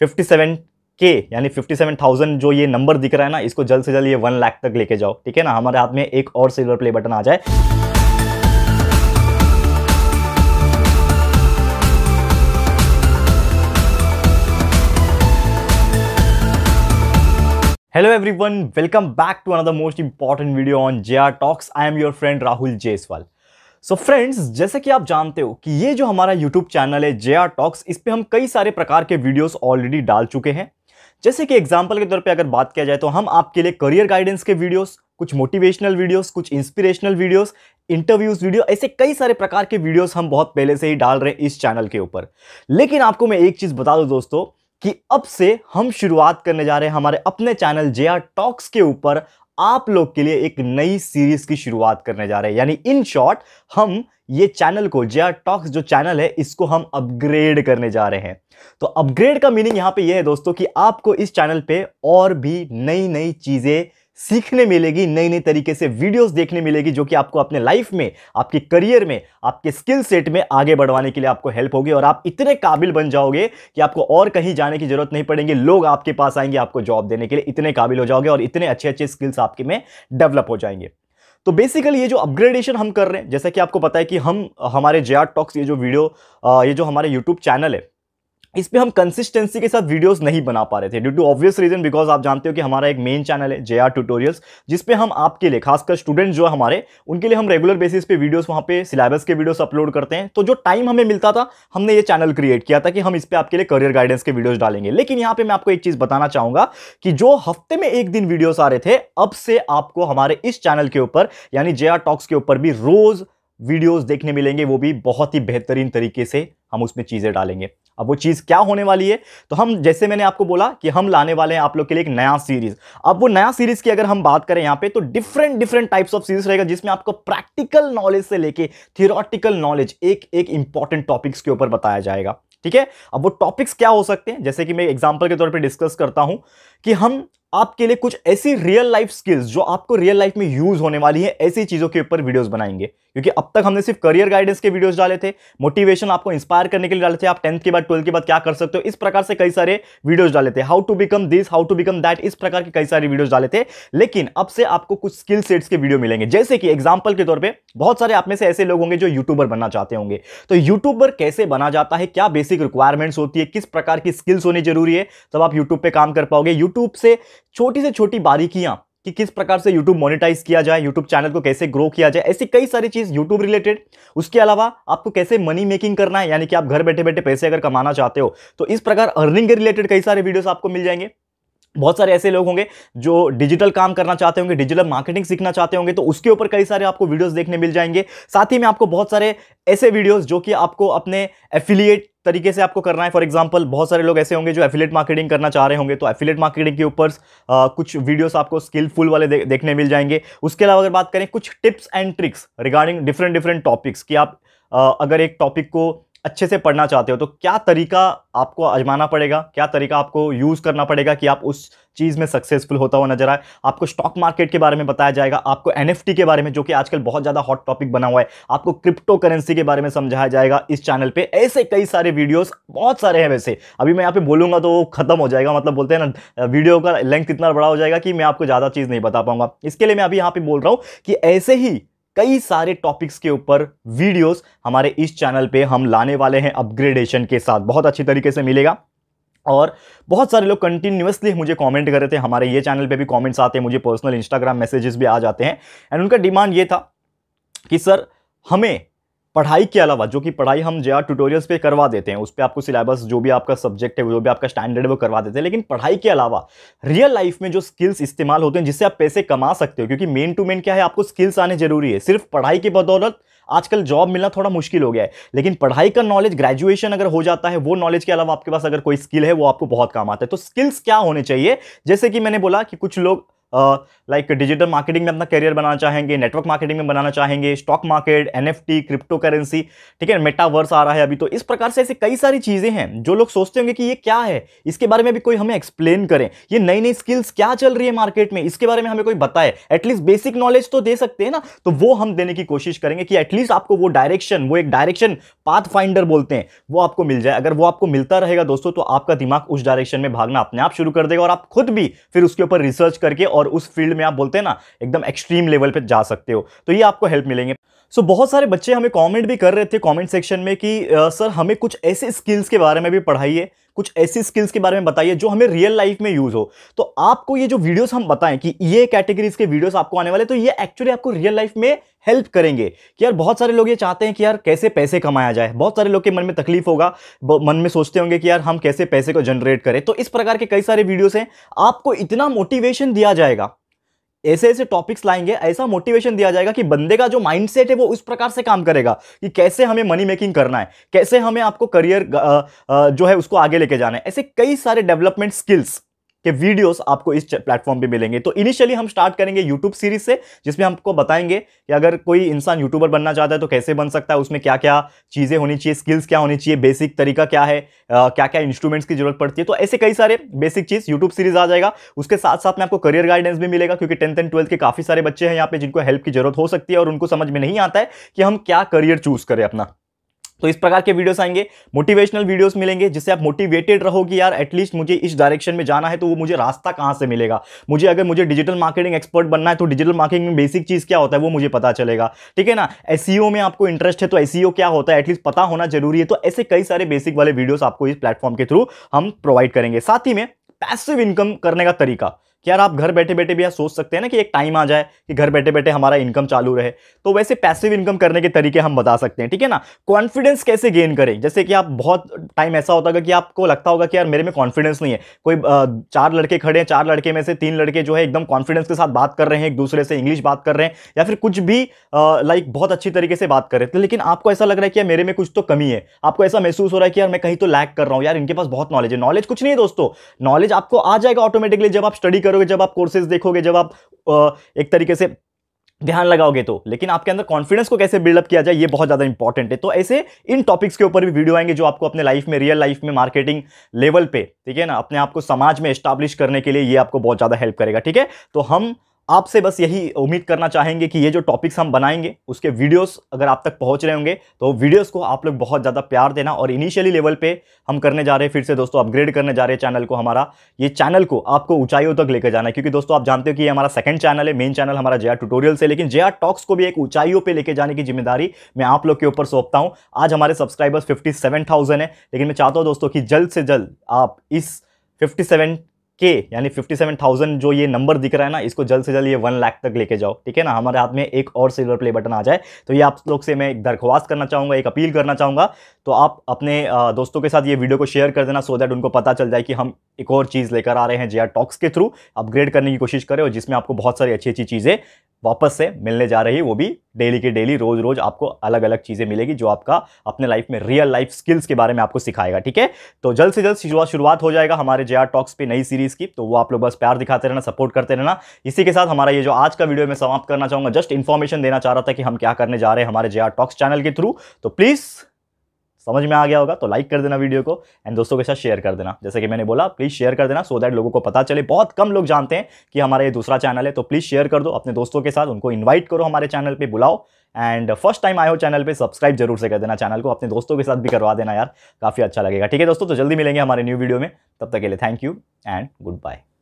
fifty seven के यानी fifty seven thousand जो ये नंबर दिख रहा है ना इसको जल्द से जल्द ये वन लाख तक लेके जाओ ठीक है ना हमारे हाथ में एक और सिल्वर प्ले बटन आ जाए hello everyone welcome back to another most important video on J R talks I am your friend Rahul Jaiswal so so friends जैसे कि आप जानते हो कि ये जो हमारा यूट्यूब चैनल है जे आर टॉक्स इस पर हम कई सारे प्रकार के वीडियोस ऑलरेडी डाल चुके हैं जैसे कि एग्जाम्पल के तौर पे अगर बात किया जाए तो हम आपके लिए करियर गाइडेंस के वीडियोस कुछ मोटिवेशनल वीडियोस कुछ इंस्पिरेशनल वीडियोस इंटरव्यूज वीडियो ऐसे कई सारे प्रकार के वीडियोज़ हम बहुत पहले से ही डाल रहे हैं इस चैनल के ऊपर लेकिन आपको मैं एक चीज़ बता दूँ दोस्तों कि अब से हम शुरुआत करने जा रहे हैं हमारे अपने चैनल जे आर टॉक्स के ऊपर आप लोग के लिए एक नई सीरीज की शुरुआत करने जा रहे हैं यानी इन शॉर्ट हम ये चैनल को जे आर टॉक्स जो चैनल है इसको हम अपग्रेड करने जा रहे हैं तो अपग्रेड का मीनिंग यहां पे ये है दोस्तों कि आपको इस चैनल पे और भी नई नई चीज़ें सीखने मिलेगी नई नई तरीके से वीडियोस देखने मिलेगी जो कि आपको अपने लाइफ में आपके करियर में आपके स्किल सेट में आगे बढ़वाने के लिए आपको हेल्प होगी और आप इतने काबिल बन जाओगे कि आपको और कहीं जाने की जरूरत नहीं पड़ेगी लोग आपके पास आएंगे आपको जॉब देने के लिए इतने काबिल हो जाओगे और इतने अच्छे अच्छे स्किल्स आपके में डेवलप हो जाएंगे तो बेसिकली ये जो अपग्रेडेशन हम कर रहे हैं जैसा कि आपको पता है कि हम हमारे जे टॉक्स ये जो वीडियो ये जो हमारे यूट्यूब चैनल है इस पर हम कंसिस्टेंसी के साथ वीडियोस नहीं बना पा रहे थे due to obvious reason because आप जानते हो कि हमारा एक मेन चैनल है जे आर ट्यूटोरियल्स जिसपे हम आपके लिए खासकर स्टूडेंट जो है हमारे उनके लिए हम रेगुलर बेसिस पे वीडियोस वहाँ पे सिलेबस के वीडियोस अपलोड करते हैं तो जो टाइम हमें मिलता था हमने ये चैनल क्रिएट किया था कि हम इस पर आपके लिए करियर गाइडेंस के वीडियोज डालेंगे लेकिन यहाँ पर मैं आपको एक चीज़ बताना चाहूँगा कि जो हफ्ते में एक दिन वीडियोज आ रहे थे अब से आपको हमारे इस चैनल के ऊपर यानी जे टॉक्स के ऊपर भी रोज़ वीडियोस देखने मिलेंगे वो भी बहुत ही बेहतरीन तरीके से हम उसमें चीज़ें डालेंगे अब वो चीज़ क्या होने वाली है तो हम जैसे मैंने आपको बोला कि हम लाने वाले हैं आप लोग के लिए एक नया सीरीज़ अब वो नया सीरीज़ की अगर हम बात करें यहाँ पे तो different different types of series रहेगा जिसमें आपको प्रैक्टिकल नॉलेज से लेके थियोरटिकल नॉलेज एक एक इंपॉर्टेंट टॉपिक्स के ऊपर बताया जाएगा ठीक है अब वो टॉपिक्स क्या हो सकते हैं जैसे कि मैं एग्जाम्पल के तौर पर डिस्कस करता हूँ कि हम आपके लिए कुछ ऐसी रियल लाइफ स्किल्स जो आपको रियल लाइफ में यूज होने वाली है ऐसी चीज़ों के ऊपर वीडियोस बनाएंगे क्योंकि अब तक हमने सिर्फ करियर गाइडेंस के वीडियोस डाले थे मोटिवेशन आपको इंस्पायर करने के लिए डाले थे आप टेंथ के बाद ट्वेल्थ के बाद क्या कर सकते हो इस प्रकार से कई सारे वीडियोस डाले थे how to become this how to become that इस प्रकार के कई सारे वीडियोज डाले थे लेकिन अब से आपको कुछ स्किल सेट्स के वीडियो मिलेंगे जैसे कि एग्जाम्पल के तौर पर बहुत सारे आप में से ऐसे लोग होंगे जो यूट्यूबर बनना चाहते होंगे तो यूट्यूबर कैसे बना जाता है क्या बेसिक रिक्वायरमेंट्स होती है किस प्रकार की स्किल्स होनी जरूरी है तब आप यूट्यूब पर काम कर पाओगे यूट्यूब से छोटी से छोटी बारीकियां कि किस प्रकार से YouTube मोनेटाइज किया जाए YouTube चैनल को कैसे ग्रो किया जाए ऐसी कई सारी चीज़ YouTube रिलेटेड उसके अलावा आपको कैसे मनी मेकिंग करना है यानी कि आप घर बैठे बैठे पैसे अगर कमाना चाहते हो तो इस प्रकार अर्निंग के रिलेटेड कई सारे वीडियोस आपको मिल जाएंगे बहुत सारे ऐसे लोग होंगे जो डिजिटल काम करना चाहते होंगे डिजिटल मार्केटिंग सीखना चाहते होंगे तो उसके ऊपर कई सारे आपको वीडियोस देखने मिल जाएंगे साथ ही में आपको बहुत सारे ऐसे वीडियोस जो कि आपको अपने एफिलिएट तरीके से आपको करना है फॉर एग्जांपल बहुत सारे लोग ऐसे होंगे जो एफिलेट मार्केटिंग करना चाह रहे होंगे तो एफिलेट मार्केटिंग के ऊपर कुछ वीडियोस आपको स्किलफुल वाले दे, देखने मिल जाएंगे उसके अलावा अगर बात करें कुछ tips and tricks regarding different different topics कि आप आ, अगर एक टॉपिक को अच्छे से पढ़ना चाहते हो तो क्या तरीका आपको आजमाना पड़ेगा क्या तरीका आपको यूज़ करना पड़ेगा कि आप उस चीज़ में सक्सेसफुल होता हुआ नजर आए आपको स्टॉक मार्केट के बारे में बताया जाएगा आपको एन के बारे में जो कि आजकल बहुत ज़्यादा हॉट टॉपिक बना हुआ है आपको क्रिप्टो करेंसी के बारे में समझाया जाएगा इस चैनल पर ऐसे कई सारे वीडियोज़ बहुत सारे हैं वैसे अभी मैं यहाँ पे बोलूंगा तो खत्म हो जाएगा मतलब बोलते हैं ना वीडियो का लेंथ इतना बड़ा हो जाएगा कि मैं आपको ज़्यादा चीज़ नहीं बता पाऊंगा इसके लिए मैं अभी यहाँ पे बोल रहा हूँ कि ऐसे ही कई सारे टॉपिक्स के ऊपर वीडियोस हमारे इस चैनल पे हम लाने वाले हैं अपग्रेडेशन के साथ बहुत अच्छी तरीके से मिलेगा और बहुत सारे लोग कंटिन्यूसली मुझे कमेंट कर रहे थे हमारे ये चैनल पे भी कमेंट्स आते हैं मुझे पर्सनल इंस्टाग्राम मैसेजेस भी आ जाते हैं एंड उनका डिमांड ये था कि सर हमें पढ़ाई के अलावा जो कि पढ़ाई हम जे ट्यूटोरियल्स पे करवा देते हैं उस पर आपको सिलेबस जो भी आपका सब्जेक्ट है जो भी आपका स्टैंडर्ड है वो करवा देते हैं लेकिन पढ़ाई के अलावा रियल लाइफ में जो स्किल्स इस्तेमाल होते हैं जिससे आप पैसे कमा सकते हो क्योंकि मेन टू मेन क्या है आपको स्किल्स आने जरूरी है सिर्फ पढ़ाई की बदौलत आजकल जॉब मिलना थोड़ा मुश्किल हो गया है लेकिन पढ़ाई का नॉलेज ग्रेजुएशन अगर हो जाता है वो नॉलेज के अलावा आपके पास अगर कोई स्किल है वो आपको बहुत काम आता है तो स्किल्स क्या होने चाहिए जैसे कि मैंने बोला कि कुछ लोग लाइक डिजिटल मार्केटिंग में अपना करियर बनाना चाहेंगे नेटवर्क मार्केटिंग में बनाना चाहेंगे stock market and cryptocurrency ठीक है मेटावर्स आ रहा है अभी तो इस प्रकार से ऐसी कई सारी चीज़ें हैं जो लोग सोचते होंगे कि ये क्या है इसके बारे में भी कोई हमें एक्सप्लेन करें ये नई नई स्किल्स क्या चल रही है मार्केट में इसके बारे में हमें कोई बताए एटलीस्ट बेसिक नॉलेज तो दे सकते हैं ना तो वो हम देने की कोशिश करेंगे कि एटलीस्ट आपको वो डायरेक्शन वो एक डायरेक्शन पाथ फाइंडर बोलते हैं वो आपको मिल जाए अगर वो आपको मिलता रहेगा दोस्तों तो आपका दिमाग उस डायरेक्शन में भागना अपने आप शुरू कर देगा और आप खुद भी फिर उसके ऊपर रिसर्च करके और और उस फील्ड में आप बोलते हैं ना एकदम एक्सट्रीम लेवल पर जा सकते हो तो ये आपको हेल्प मिलेंगे सो so, बहुत सारे बच्चे हमें कमेंट भी कर रहे थे कमेंट सेक्शन में कि सर हमें कुछ ऐसे स्किल्स के बारे में भी पढ़ाइए कुछ ऐसी स्किल्स के बारे में बताइए जो हमें रियल लाइफ में यूज हो तो आपको ये जो वीडियोस हम बताएं कि ये कैटेगरीज के वीडियोस आपको आने वाले तो ये एक्चुअली आपको रियल लाइफ में हेल्प करेंगे कि यार बहुत सारे लोग ये चाहते हैं कि यार कैसे पैसे कमाया जाए बहुत सारे लोग के मन में तकलीफ होगा मन में सोचते होंगे कि यार हम कैसे पैसे को जनरेट करें तो इस प्रकार के कई सारे वीडियोस हैं आपको इतना मोटिवेशन दिया जाएगा ऐसे ऐसे टॉपिक्स लाएंगे ऐसा मोटिवेशन दिया जाएगा कि बंदे का जो माइंडसेट है वो उस प्रकार से काम करेगा कि कैसे हमें मनी मेकिंग करना है कैसे हमें आपको करियर जो है उसको आगे लेके जाना है ऐसे कई सारे डेवलपमेंट स्किल्स के वीडियोस आपको इस प्लेटफॉर्म पे मिलेंगे तो इनिशियली हम स्टार्ट करेंगे यूट्यूब सीरीज से जिसमें हमको बताएंगे कि अगर कोई इंसान यूट्यूबर बनना चाहता है तो कैसे बन सकता है उसमें क्या क्या चीज़ें होनी चाहिए स्किल्स क्या होनी चाहिए बेसिक तरीका क्या है आ, क्या क्या इंस्ट्रूमेंट्स की जरूरत पड़ती है तो ऐसे कई सारे बेसिक चीज़ यूट्यूब सीरीज आ जाएगा उसके साथ साथ में आपको करियर गाइडेंस भी मिलेगा क्योंकि टेंथ एंड ट्वेल्थ के काफ़ी सारे बच्चे हैं यहाँ पे जिनको हेल्प की जरूरत हो सकती है और उनको समझ में नहीं आता है कि हम क्या करियर चूज़ करें अपना तो इस प्रकार के वीडियोस आएंगे मोटिवेशनल वीडियोस मिलेंगे जिससे आप मोटिवेटेड रहो कि यार एटलीस्ट मुझे इस डायरेक्शन में जाना है तो वो मुझे रास्ता कहाँ से मिलेगा मुझे अगर मुझे डिजिटल मार्केटिंग एक्सपर्ट बनना है तो डिजिटल मार्केटिंग में बेसिक चीज़ क्या होता है वो मुझे पता चलेगा ठीक है ना एस e में आपको इंटरेस्ट है तो एस e क्या होता है एटलीस्ट पता होना जरूरी है तो ऐसे कई सारे बेसिक वाले वीडियोज़ आपको इस प्लेटफॉर्म के थ्रू हम प्रोवाइड करेंगे साथ ही में पैसिव इनकम करने का तरीका यार आप घर बैठे बैठे भी आप सोच सकते हैं ना कि एक टाइम आ जाए कि घर बैठे बैठे हमारा इनकम चालू रहे तो वैसे पैसिव इनकम करने के तरीके हम बता सकते हैं ठीक है ना कॉन्फिडेंस कैसे गेन करें जैसे कि आप बहुत टाइम ऐसा होता होगा कि आपको लगता होगा कि यार मेरे में कॉन्फिडेंस नहीं है कोई चार लड़के खड़े हैं चार लड़के में से तीन लड़के जो है एकदम कॉन्फिडेंस के साथ बात कर रहे हैं एक दूसरे से इंग्लिश बात कर रहे हैं या फिर कुछ भी लाइक बहुत अच्छी तरीके से बात कर रहे थे लेकिन आपको ऐसा लग रहा है कि यार मेरे में कुछ तो कमी है आपको ऐसा महसूस हो रहा है कि यार मैं कहीं तो लैक कर रहा हूँ यार इनके पास बहुत नॉलेज है नॉलेज कुछ नहीं है दोस्तों नॉलेज आपको आ जाएगा ऑटोमेटिकली जब आप स्टडी करोगे जब आप कोर्सेज देखोगे जब आप एक तरीके से ध्यान लगाओगे तो लेकिन आपके अंदर कॉन्फिडेंस को कैसे बिल्डअप किया जाए ये बहुत ज़्यादा इंपॉर्टेंट है तो ऐसे इन टॉपिक्स के ऊपर भी वीडियो आएंगे जो आपको अपने लाइफ में रियल लाइफ में मार्केटिंग लेवल पे ठीक है ना अपने आप को समाज में एस्टाब्लिश करने के लिए ये आपको बहुत ज़्यादा हेल्प करेगा ठीक है तो हम आपसे बस यही उम्मीद करना चाहेंगे कि ये जो टॉपिक्स हम बनाएंगे उसके वीडियोस अगर आप तक पहुंच रहे होंगे तो वीडियोस को आप लोग बहुत ज़्यादा प्यार देना और इनिशियली लेवल पे हम करने जा रहे हैं फिर से दोस्तों अपग्रेड करने जा रहे हैं चैनल को हमारा ये चैनल को आपको ऊंचाइयों तक लेकर जाना है क्योंकि दोस्तों आप जानते हो कि ये हमारा सेकंड चैनल है मेन चैनल हमारा जया टूटोरियल से लेकिन जया टॉक्स को भी एक ऊंचाइयों पर लेकर जाने की जिम्मेदारी मैं आप लोग के ऊपर सौंपता हूँ आज हमारे सब्सक्राइबर्स फिफ्टी है लेकिन मैं चाहता हूँ दोस्तों की जल्द से जल्द आप इस फिफ्टी के यानी 57,000 जो ये नंबर दिख रहा है ना इसको जल्द से जल्द ये वन लाख तक लेके जाओ ठीक है ना हमारे हाथ में एक और सिल्वर प्ले बटन आ जाए तो ये आप लोग से मैं एक दरख्वास्त करना चाहूँगा एक अपील करना चाहूँगा तो आप अपने दोस्तों के साथ ये वीडियो को शेयर कर देना सो दैट उनको पता चल जाए कि हम एक और चीज़ लेकर आ रहे हैं जे टॉक्स के थ्रू अपग्रेड करने की कोशिश करें और जिसमें आपको बहुत सारी अच्छी अच्छी चीज़ें वापस से मिलने जा रही है वो भी डेली के डेली रोज रोज आपको अलग अलग चीज़ें मिलेगी जो आपका अपने लाइफ में रियल लाइफ स्किल्स के बारे में आपको सिखाएगा ठीक है तो जल्द से जल्द शुरुआत शुरुआत हो जाएगा हमारे जे टॉक्स पे नई सीरीज सीरीज़ की तो वो आप लोग बस प्यार दिखाते रहना सपोर्ट करते रहना इसी के साथ हमारा ये जो आज का वीडियो मैं समाप्त करना चाहूंगा जस्ट इन्फॉर्मेशन देना चाह रहा था कि हम क्या करने जा रहे हैं हमारे जे टॉक्स चैनल के थ्रू तो प्लीज़ समझ में आ गया होगा तो लाइक कर देना वीडियो को एंड दोस्तों के साथ शेयर कर देना जैसे कि मैंने बोला प्लीज़ शेयर कर देना सो so दैट लोगों को पता चले बहुत कम लोग जानते हैं कि हमारा ये दूसरा चैनल है तो प्लीज़ शेयर कर दो अपने दोस्तों के साथ उनको इनवाइट करो हमारे चैनल पे बुलाओ एंड फर्स्ट टाइम आए हो चैनल पे सब्सक्राइब जरूर से कर देना चैनल को अपने दोस्तों के साथ भी करवा देना यार काफ़ी अच्छा लगेगा ठीक है दोस्तों तो जल्दी मिलेंगे हमारे न्यू वीडियो में तब तक के लिए thank you and good bye